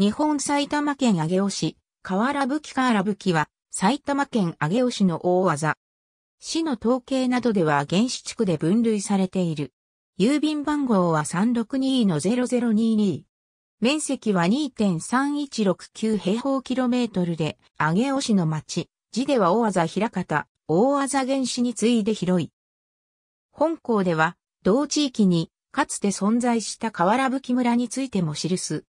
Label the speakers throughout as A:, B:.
A: 日本埼玉県上尾市、河原武器河原武器は、埼玉県上尾市の大技。市の統計などでは原始地区で分類されている。郵便番号は362-0022。面積は2.3169平方キロメートルで、上尾市の町、字では大技平方、大技原子に次いで広い。本校では、同地域に、かつて存在した河原吹村についても記す。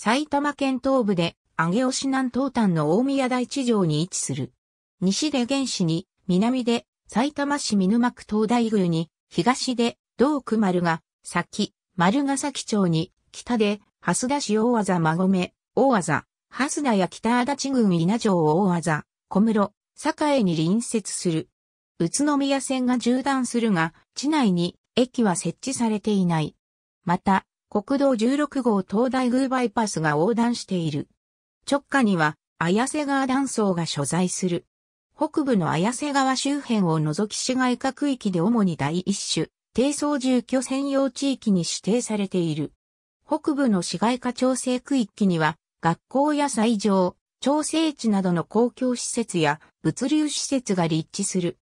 A: 埼玉県東部で、上尾市南東端の大宮台地上に位置する。西で原市に、南で、埼玉市見沼区東大宮に、東で、道区丸が、先、丸ヶ崎町に、北で、蓮田市大和馬込、大和蓮田や北足立郡稲城大和小室、栄に隣接する。宇都宮線が縦断するが、地内に駅は設置されていない。また、国道16号東大宮バイパスが横断している。直下には綾瀬川断層が所在する。北部の綾瀬川周辺を除き市街化区域で主に第一種、低層住居専用地域に指定されている。北部の市街化調整区域には、学校や斎場、調整地などの公共施設や物流施設が立地する。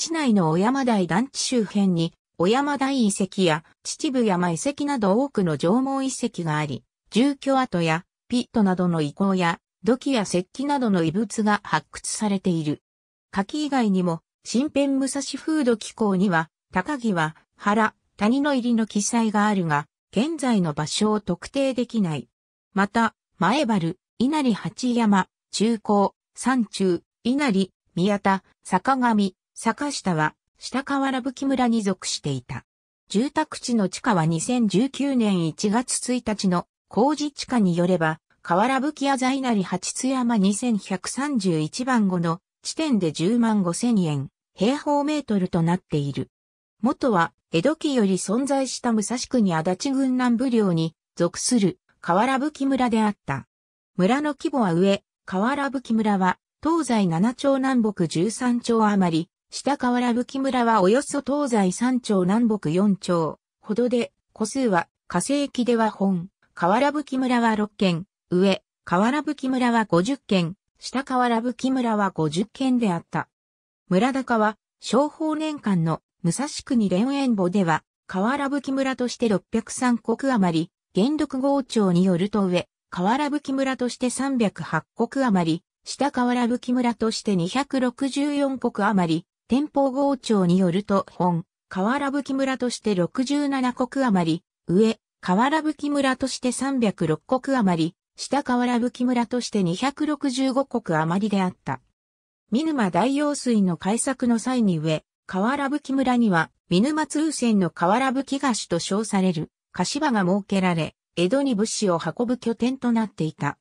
A: 市内の小山台団地周辺に小山台遺跡や秩父山遺跡など多くの縄文遺跡があり、住居跡やピットなどの遺構や土器や石器などの遺物が発掘されている。柿以外にも、新編武蔵風土機構には、高木は原、谷の入りの記載があるが、現在の場所を特定できない。また、前原、稲荷八山、中高、山中、稲荷、宮田、坂上、坂下は、下河原吹村に属していた。住宅地の地下は2019年1月1日の工事地下によれば、河原吹屋在成八津山2131番後の地点で10万5千円、平方メートルとなっている。元は、江戸期より存在した武蔵国足立郡南部領に属する河原吹村であった。村の規模は上、河原吹村は東西7町南北13町余り、下河原吹村はおよそ東西三町南北四町ほどで、個数は、河星域では本、河原吹村は六軒、上、河原吹村は五十軒、下河原吹村は五十軒であった。村高は、商法年間の武蔵国連縁簿では、河原吹村として六百三国余り、元禄号庁によると上、河原吹村として三百八国余り、下河原吹村として二百六十四国余り、天保郷長によると本、河原吹村として67国余り、上、河原吹村として306国余り、下河原吹村として265国余りであった。見沼大用水の開作の際に上、河原吹村には、見沼通船の河原吹菓子と称される、柏が設けられ、江戸に物資を運ぶ拠点となっていた。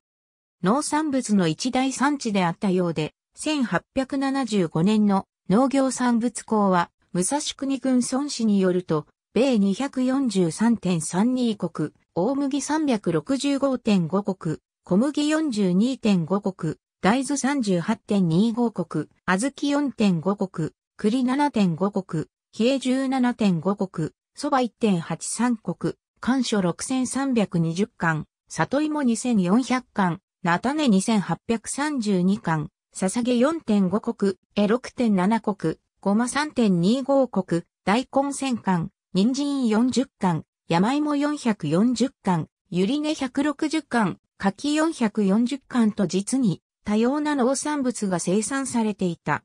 A: 農産物の一大産地であったようで、1875年の農業産物港は、武蔵国軍村市によると、米243.32国、大麦365.5国、小麦42.5国、大豆38.25国、小豆4.5国、栗7.5国、冷え17.5国、蕎麦1.83国、干書6320巻、里芋2400巻、菜種2832巻、捧げ4.5国、え6.7国、ごま3.25国、大根1000貫、人参40貫、山芋440貫、ゆり根160貫、柿440貫と実に多様な農産物が生産されていた。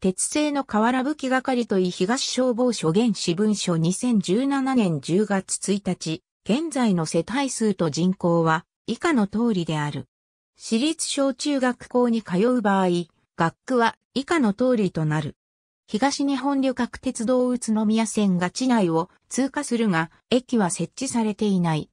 A: 鉄製の瓦吹係とい東消防署現支文書2017年10月1日、現在の世帯数と人口は以下の通りである。私立小中学校に通う場合、学区は以下の通りとなる。東日本旅客鉄道宇都宮線が地内を通過するが、駅は設置されていない。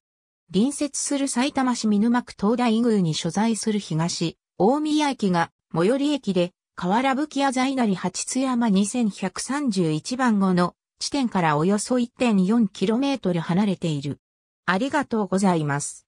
A: 隣接する埼玉市見沼区東大宮に所在する東、大宮駅が最寄り駅で、河原吹屋在成八津山2131番号の地点からおよそ 1.4km 離れている。ありがとうございます。